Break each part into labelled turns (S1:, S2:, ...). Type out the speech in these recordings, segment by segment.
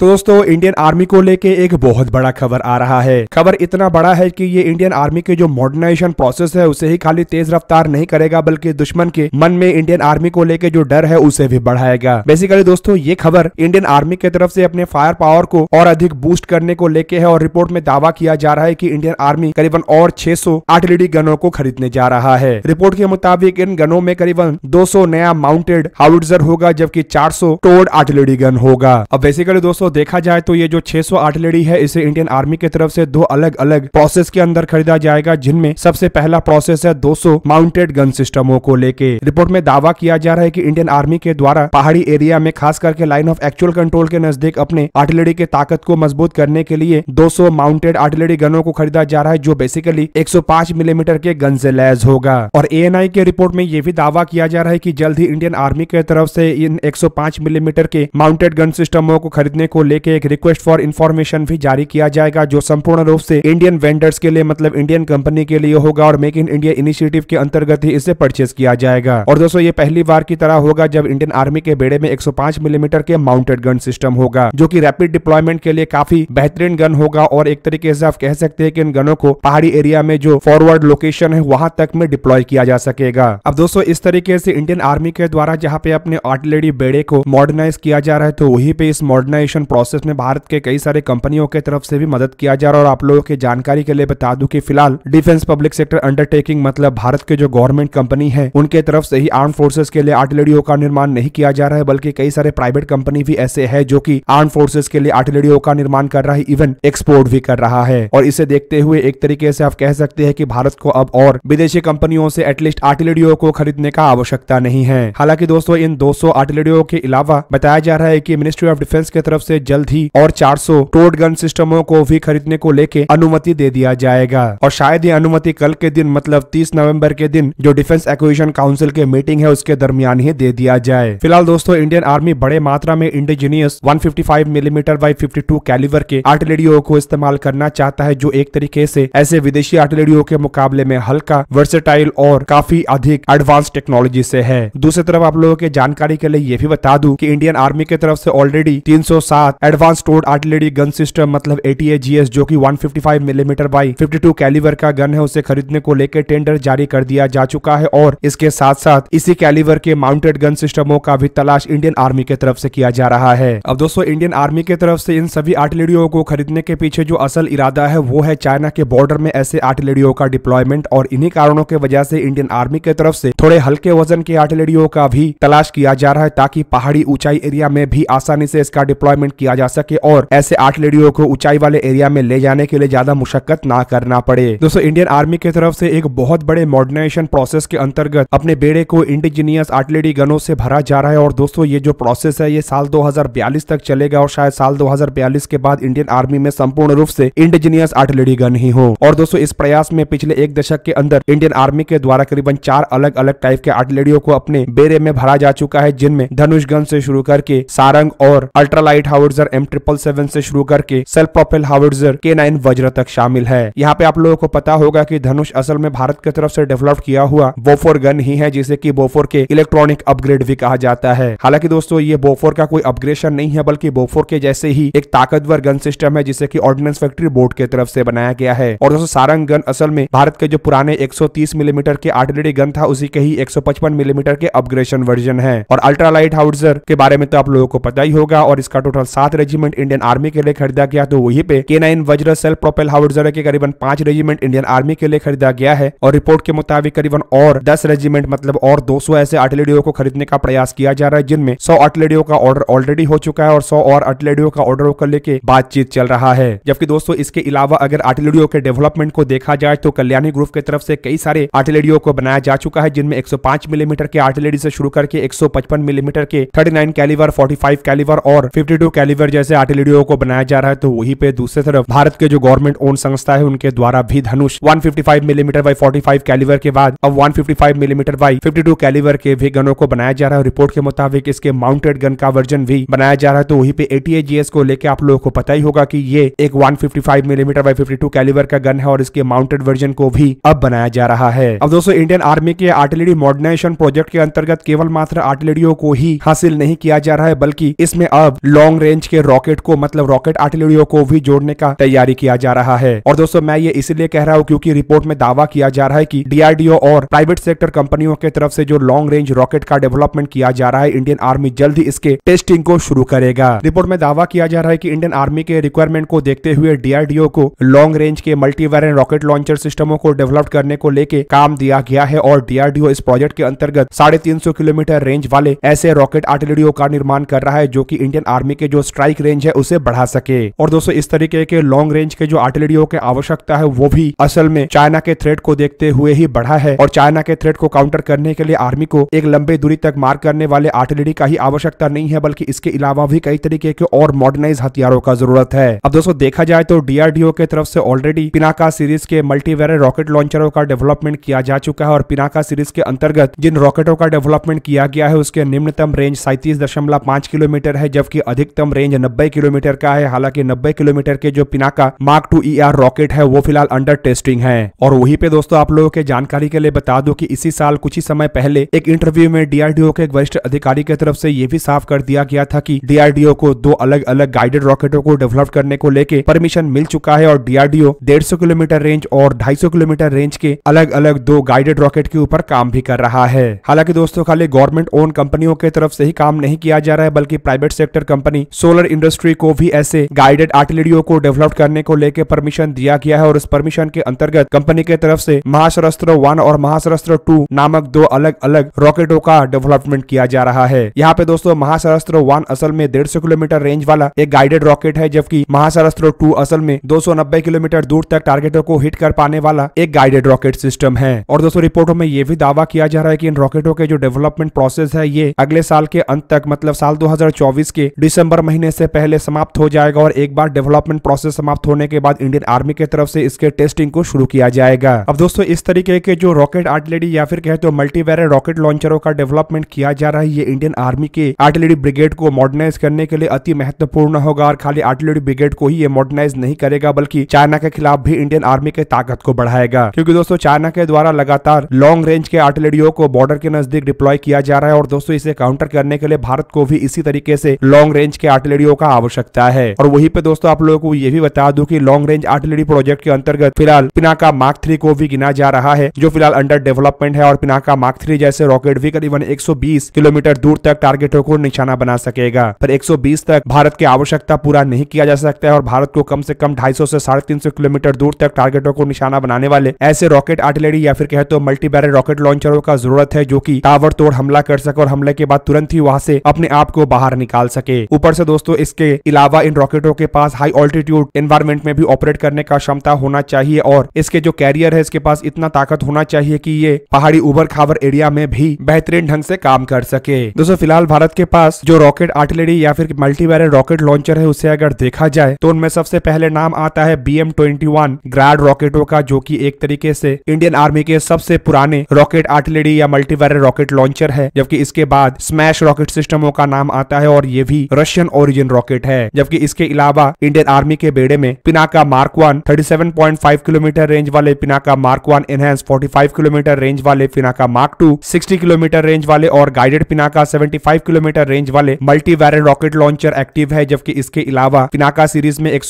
S1: तो दोस्तों Indian army को लेके एक बहुत बड़ा खबर आ रहा है खबर इतना बड़ा है कि ये इंडियन आर्मी के जो मॉडर्नाइजेशन प्रोसेस है उसे ही खाली तेज रफ्तार नहीं करेगा बल्कि दुश्मन के मन में इंडियन आर्मी को लेके जो डर है उसे भी बढ़ाएगा बेसिकली दोस्तों ये खबर इंडियन आर्मी की तरफ से अपने फायर पावर को और अधिक बूस्ट करने को लेके है और रिपोर्ट में दावा किया जा रहा है की इंडियन आर्मी करीबन और छह सौ गनों को खरीदने जा रहा है रिपोर्ट के मुताबिक इन गनों में करीबन दो नया माउंटेड हाउडजर होगा जबकि चार सौ टोड आर्टिलरी गन होगा अब बेसिकली दोस्तों दोस्तों देखा जाए तो ये जो 600 आर्टिलरी है इसे इंडियन आर्मी की तरफ से दो अलग अलग प्रोसेस के अंदर खरीदा जाएगा जिनमें सबसे पहला प्रोसेस है 200 माउंटेड गन सिस्टमों को लेके रिपोर्ट में दावा किया जा रहा है की इंडियन आर्मी के द्वारा पहाड़ी एरिया में खास करके लाइन ऑफ एक्चुअल कंट्रोल के नजदीक अपने आर्टिलरी के ताकत को मजबूत करने के लिए दो माउंटेड आर्टिलरी गनों को खरीदा जा रहा है जो बेसिकली एक मिलीमीटर के गन से लैस होगा और ए के रिपोर्ट में यह भी दावा किया जा रहा है की जल्द ही इंडियन आर्मी के तरफ से इन एक मिलीमीटर के माउंटेड गन सिस्टमों को खरीदने को को लेके एक रिक्वेस्ट फॉर इन्फॉर्मेशन भी जारी किया जाएगा जो संपूर्ण रूप से इंडियन वेंडर्स के लिए मतलब इंडियन कंपनी के लिए होगा और मेक इन इंडिया इनिशिएटिव के अंतर्गत ही इसे परचेज किया जाएगा और दोस्तों ये पहली बार की तरह होगा जब इंडियन आर्मी के बेड़े में एक मिलीमीटर के माउंटेड गन सिस्टम होगा जो की रैपिड डिप्लॉयमेंट के लिए काफी बेहतरीन गन होगा और एक तरीके से आप कह सकते हैं कि इन गनों को पहाड़ी एरिया में जो फॉरवर्ड लोकेशन है वहां तक में डिप्लॉय किया जा सकेगा अब दोस्तों इस तरीके से इंडियन आर्मी के द्वारा जहाँ पे अपने आर्टिलरी बेड़े को मॉडर्नाइज किया जा रहा है तो वही पे इस मॉडर्नाइजेशन प्रोसेस में भारत के कई सारे कंपनियों के तरफ से भी मदद किया जा रहा है और आप लोगों की जानकारी के लिए बता दूं कि फिलहाल डिफेंस पब्लिक सेक्टर अंडरटेकिंग मतलब भारत के जो गवर्नमेंट कंपनी है उनके तरफ से ही आर्म फोर्सेस के लिए आर्टिलेडियो का निर्माण नहीं किया जा रहा है बल्कि कई सारे प्राइवेट कंपनी भी ऐसे है जो की आर्म फोर्सेस के लिए आर्टिलरियो का निर्माण कर रहा है इवन एक्सपोर्ट भी कर रहा है और इसे देखते हुए एक तरीके से आप कह सकते हैं की भारत को अब और विदेशी कंपनियों से एटलीस्ट आर्टिलेडियो को खरीदने का आवश्यकता नहीं है हालांकि दोस्तों इन 200 आर्टिलरियो के अलावा बताया जा रहा है कि मिनिस्ट्री ऑफ डिफेंस की तरफ से जल्द ही और 400 टोट गन सिस्टमों को भी खरीदने को लेके अनुमति दे दिया जाएगा और शायद ये अनुमति कल के दिन मतलब तीस नवम्बर के दिन जो डिफेंस एक्विजिशन काउंसिल के मीटिंग है उसके दरमियान ही दे दिया जाए फिलहाल दोस्तों इंडियन आर्मी बड़े मात्रा में indigenous one millimetre by fifty calibre के आर्टिलेडियो को इस्तेमाल करना चाहता है जो एक तरीके ऐसी ऐसे विदेशी आर्टिलेडियो के मुकाबले में हल्का वर्सेटाइल और काफी अधिक एडवांस टेक्नोलॉजी ऐसी है दूसरी तरफ आप लोगों के जानकारी के लिए ये भी बता दूं कि इंडियन आर्मी की तरफ से ऑलरेडी 307 साथ एडवांस स्टोर्ड आर्टिलरी गन सिस्टम मतलब एटीए एस जो कि 155 मिलीमीटर बाई 52 कैलिवर का गन है उसे खरीदने को लेकर टेंडर जारी कर दिया जा चुका है और इसके साथ साथ इसी कैलिवर के माउंटेड गन सिस्टमों का भी तलाश इंडियन आर्मी के तरफ से किया जा रहा है अब दोस्तों इंडियन आर्मी के तरफ से इन सभी आर्टिलरियों को खरीदने के पीछे जो असल इरादा है वो है चाइना के बॉर्डर में ऐसे आर्टिलरियों का डिप्लॉयमेंट और इन्हीं कारणों की वजह से इंडियन आर्मी के तरफ से थोड़े हल्के वजन के आर्टिलरियों का भी तलाश किया जा रहा है ताकि पहाड़ी ऊंचाई एरिया में भी आसानी से इसका डिप्लॉयमेंट मैनेजमेंट किया जा सके और ऐसे आर्टिलरियों को ऊंचाई वाले एरिया में ले जाने के लिए ज्यादा मुशक्कत ना करना पड़े दोस्तों इंडियन आर्मी की तरफ से एक बहुत बड़े मॉडर्नाइजेशन प्रोसेस के अंतर्गत अपने बेड़े को इंडिजीनियस आर्टिलरी गनों से भरा जा रहा है और दोस्तों ये जो प्रोसेस है ये साल दो तक चलेगा और शायद साल दो के बाद इंडियन आर्मी में संपूर्ण रूप से इंडिजीनियस आर्टिलरी गन ही हो और दोस्तों इस प्रयास में पिछले एक दशक के अंदर इंडियन आर्मी के द्वारा करीबन चार अलग अलग टाइप के आर्टिलरियों को अपने बेड़े में भरा जा चुका है जिनमें धनुष गन से शुरू करके सारंग और ultralight house howitzer M triple seven से शुरू करके सेल्फ प्रोफेल हावर्जर के नाइन वज्र तक शामिल है यहाँ पे आप लोगों को पता होगा कि धनुष असल में भारत की तरफ से डेवलप किया हुआ बोफोर गन ही है जिसे की बोफोर के इलेक्ट्रॉनिक अपग्रेड भी कहा जाता है हालांकि दोस्तों ये बोफोर का कोई अपग्रेशन नहीं है बल्कि बोफोर के जैसे ही एक ताकतवर गन सिस्टम है जिसे की ऑर्डिनेंस फैक्ट्री बोर्ड के तरफ से बनाया गया है और दोस्तों सारंग गन असल में भारत के जो पुराने 130 मिलीमीटर mm के आर्टिलरी गन था उसी के ही 155 मिलीमीटर mm के अपग्रेशन वर्जन है और अल्ट्रालाइट हाउडर के बारे में तो आप लोगों को पता ही होगा और इसका टोटल सात रेजिमेंट इंडियन आर्मी के लिए खरीदा गया तो वही पे के नाइन वज्र सेल प्रोपेल हाउडर के करीबन पांच रेजिमेंट इंडियन आर्मी के लिए खरीदा गया है और रिपोर्ट के मुताबिक करीबन और दस रेजिमेंट मतलब और दो ऐसे अटलेडियो को खरीदने का प्रयास किया जा रहा है जिनमें सौ अटलेडियो का ऑर्डर ऑलरेडी हो चुका है और सौ और अटलेडियो का ऑर्डर को लेके बातचीत चल रहा है जबकि दोस्तों इसके अलावा अगर आर्टिलरियों के डेवलपमेंट को देखा जाए तो कल्याणी ग्रुप की तरफ से कई सारे आटलेडियो को बनाया जा चुका है जिनमें 105 मिलीमीटर mm के आर्टिलरी से शुरू करके 155 मिलीमीटर mm के 39 कैलिवर 45 कैलिवर और 52 टू कैलिवर जैसे आर्टिलरियों को बनाया जा रहा है तो वहीं पे दूसरी तरफ भारत के जो गवर्नमेंट ओन संस्था है उनके द्वारा भी धनुष 155 मिलीमीटर बाई 45 कैलिवर के बाद अब 155 मिलीमीटर बाई 52 कैलिवर के भी गनों को बनाया जा रहा है रिपोर्ट के मुताबिक इसके माउंटेड गन का वर्जन भी बनाया जा रहा है तो वही पे एटीएजीएस को लेकर आप लोगों को पता ही होगा की ये एक one millimetre by fifty calibre का गन है और इसके माउंटेड वर्जन को भी अब बनाया जा रहा है अब दोस्तों इंडियन आर्मी के आर्टिलरी मॉडर्नाइजेशन प्रोजेक्ट के अंतर्गत केवल मात्र आर्टिलरियों को ही हासिल नहीं किया जा रहा है बल्कि इसमें अब लॉन्ग रेंज रेंज के रॉकेट को मतलब रॉकेट आर्टिलरियों को भी जोड़ने का तैयारी किया जा रहा है और दोस्तों मैं ये इसलिए कह रहा हूँ क्योंकि रिपोर्ट में दावा किया जा रहा है की डीआरडीओ और प्राइवेट सेक्टर कंपनियों के तरफ से जो लॉन्ग रेंज रॉकेट का डेवलपमेंट किया जा रहा है इंडियन आर्मी जल्द ही इसके टेस्टिंग को शुरू करेगा रिपोर्ट में दावा किया जा रहा है की इंडियन आर्मी के रिक्वायरमेंट को देखते हुए डीआरडीओ को लॉन्ग रेंज के मल्टीवेरियंट रॉकेट लॉन्चर सिस्टमों को डेवलप करने को लेके काम दिया गया है और डीआरडीओ इस प्रोजेक्ट के अंतर्गत साढ़े किलोमीटर रेंज वाले ऐसे रॉकेट आर्टिलरियों का निर्माण कर रहा है जो की इंडियन आर्मी के जो जो स्ट्राइक रेंज है उसे बढ़ा सके और दोस्तों इस तरीके के लॉन्ग रेंज के जो आर्टिलरियों की आवश्यकता है वो भी असल में चाइना के थ्रेट को देखते हुए ही बढ़ा है और चाइना के थ्रेट को काउंटर करने के लिए आर्मी को एक लंबे दूरी तक मार करने वाले आर्टिलरी का ही आवश्यकता नहीं है बल्कि इसके अलावा भी कई तरीके के और मॉडर्नाइज हथियारों का जरूरत है अब दोस्तों देखा जाए तो डीआरडीओ के तरफ से ऑलरेडी पिनाका सीरीज के मल्टीवेर रॉकेट लॉन्चरों का डेवलपमेंट किया जा चुका है और पिनाका सीरीज के अंतर्गत जिन रॉकेटों का डेवलपमेंट किया गया है उसके निम्नतम रेंज सैंतीस किलोमीटर है जबकि अधिकतम मिनिमम रेंज 90 किलोमीटर का है हालांकि 90 किलोमीटर के जो Pinaka mark two E e rocket है वो फिलहाल अंडर टेस्टिंग है और वही पे दोस्तों आप लोगों के जानकारी के लिए बता दो की इसी साल कुछ ही समय पहले एक इंटरव्यू में डीआरडीओ के एक वरिष्ठ अधिकारी की तरफ से ये भी साफ कर दिया गया था की डीआरडीओ को दो अलग अलग गाइडेड रॉकेटों को डेवलप करने को लेकर परमिशन मिल चुका है और डीआरडीओ डेढ़ किलोमीटर रेंज और ढाई किलोमीटर रेंज के अलग अलग दो गाइडेड रॉकेट के ऊपर काम भी कर रहा है हालांकि दोस्तों खाली गवर्नमेंट ओन कंपनियों के तरफ से ही काम नहीं किया जा रहा है बल्कि private sector company solar industry को भी ऐसे गाइडेड आर्टिलरियों को डेवलप करने को लेकर परमिशन दिया गया है और इस परमिशन के अंतर्गत कंपनी के तरफ से महाशस्त्र वन और महाशस्त्र टू नामक दो अलग अलग रॉकेटों का डेवलपमेंट किया जा रहा है यहाँ पे दोस्तों महाशरस्त्र वन असल में डेढ़ किलोमीटर रेंज वाला एक गाइडेड रॉकेट है जबकि महाशस्त्र टू असल में दो किलोमीटर दूर तक टारगेटों को हिट कर पाने वाला एक गाइडेड रॉकेट सिस्टम है और दोस्तों रिपोर्टों में यह भी दावा किया जा रहा है कि इन रॉकेटों के जो डेवलपमेंट प्रोसेस है ये अगले साल के अंत तक मतलब साल 2024 के दिसंबर नवंबर महीने से पहले समाप्त हो जाएगा और एक बार डेवलपमेंट प्रोसेस समाप्त होने के बाद इंडियन आर्मी की तरफ से इसके टेस्टिंग को शुरू किया जाएगा अब दोस्तों इस तरीके के जो रॉकेट आर्टिलरी या फिर कहते हो मल्टीवेर रॉकेट लॉन्चरों का डेवलपमेंट किया जा रहा है ये इंडियन आर्मी के आर्टिलरी ब्रिगेड को मॉडर्नाइज करने के लिए अति महत्वपूर्ण होगा और खाली आर्टिलरी ब्रिगेड को ही ये मॉडर्नाइज नहीं करेगा बल्कि चाइना के खिलाफ भी इंडियन आर्मी के ताकत को बढ़ाएगा क्योंकि दोस्तों चाइना के द्वारा लगातार लॉन्ग रेंज के आर्टिलरियों को बॉर्डर के नजदीक डिप्लॉय किया जा रहा है और दोस्तों इसे काउंटर करने के लिए भारत को भी इसी तरीके से लॉन्ग रेंज के आर्टिलरियों का आवश्यकता है और वहीं पे दोस्तों आप लोगों को ये भी बता दूं कि लॉन्ग रेंज आर्टिलरी प्रोजेक्ट के अंतर्गत फिलहाल पिनाका मार्क थ्री को भी गिना जा रहा है जो फिलहाल अंडर डेवलपमेंट है और पिनाका मार्क थ्री जैसे रॉकेट भी करीबन एक किलोमीटर दूर तक टारगेटों को निशाना बना सकेगा पर 120 तक भारत की आवश्यकता पूरा नहीं किया जा सकता है और भारत को कम से कम 250 से साढ़े तीन किलोमीटर दूर तक टारगेटों को निशाना बनाने वाले ऐसे रॉकेट आर्टिलरी या फिर कहे तो मल्टी बैरल रॉकेट लॉन्चरों का जरूरत है जो की टावर तोड़ हमला कर सके और हमले के बाद तुरंत ही वहाँ से अपने आप को बाहर निकाल सके ऊपर से दोस्तों इसके अलावा इन रॉकेटों के पास हाई ऑल्टीट्यूड एनवायरमेंट में भी ऑपरेट करने का क्षमता होना चाहिए और इसके जो कैरियर है इसके पास इतना ताकत होना चाहिए कि ये पहाड़ी उबर खाबर एरिया में भी बेहतरीन ढंग से काम कर सके दोस्तों फिलहाल भारत के पास जो रॉकेट आर्टिलरी या फिर मल्टी बैरल रॉकेट लॉन्चर है उसे अगर देखा जाए तो उनमें सबसे पहले नाम आता है B M twenty one Grad रॉकेटों का जो की एक तरीके से इंडियन आर्मी के सबसे पुराने रॉकेट आर्टिलरी या मल्टी रॉकेट लॉन्चर है जबकि इसके बाद स्मैश रॉकेट सिस्टमों का नाम आता है और ये भी रशियन ओरिजिन रॉकेट है जबकि इसके अलावा इंडियन आर्मी के बेड़े में Pinaka mark one thirty kilometre range वाले Pinaka mark one enhance forty kilometre range वाले Pinaka mark two sixty kilometre range वाले और guided Pinaka seventy kilometre range वाले multi barrel rocket launcher active है जबकि इसके अलावा पिनाका सीरीज में एक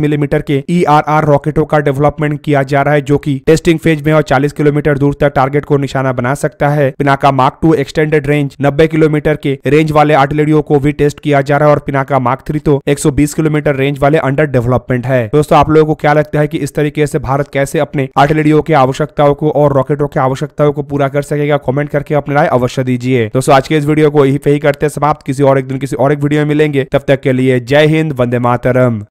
S1: मिलीमीटर के ई e रॉकेटों का डेवलपमेंट किया जा रहा है जो की टेस्टिंग फेज में और चालीस किलोमीटर दूर तक टारगेट को निशाना बना सकता है Pinaka mark two extended range नब्बे किलोमीटर के रेंज वाले आर्टिलरियों को भी टेस्ट किया जा रहा है और पिनाका मार्क थ्री तो 120 किलोमीटर रेंज वाले अंडर डेवलपमेंट है दोस्तों आप लोगों को क्या लगता है की इस तरीके से भारत कैसे अपने आर्टिलरियों की आवश्यकताओं को और रॉकेटों की आवश्यकताओं को पूरा कर सकेगा कॉमेंट करके अपने राय अवश्य दीजिए दोस्तों आज के इस वीडियो को यही पे ही करते समाप्त किसी और एक दिन किसी और एक वीडियो में मिलेंगे तब तक के लिए जय हिंद वंदे मातरम